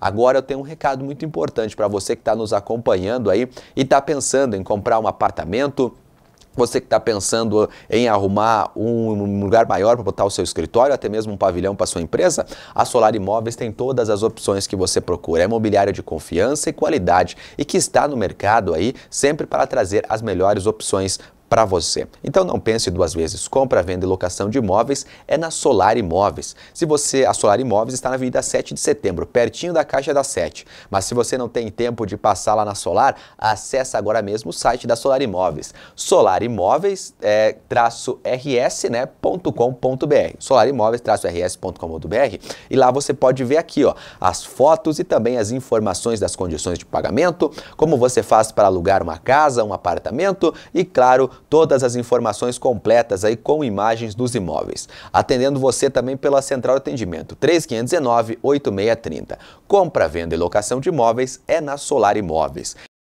Agora eu tenho um recado muito importante para você que está nos acompanhando aí e está pensando em comprar um apartamento, você que está pensando em arrumar um lugar maior para botar o seu escritório, até mesmo um pavilhão para sua empresa, a Solar Imóveis tem todas as opções que você procura. É imobiliária de confiança e qualidade e que está no mercado aí sempre para trazer as melhores opções para você. Então não pense duas vezes. Compra, venda e locação de imóveis é na Solar Imóveis. Se você, a Solar Imóveis está na Avenida 7 de Setembro, pertinho da Caixa da Sete. Mas se você não tem tempo de passar lá na Solar, acessa agora mesmo o site da Solar Imóveis. Solar Imóveis é, traço rs, né, ponto com, ponto br. Solar Imóveis traço rs.com.br e lá você pode ver aqui, ó, as fotos e também as informações das condições de pagamento, como você faz para alugar uma casa, um apartamento e claro, todas as informações completas aí com imagens dos imóveis. Atendendo você também pela central atendimento 3519 8630. Compra, venda e locação de imóveis é na Solar Imóveis.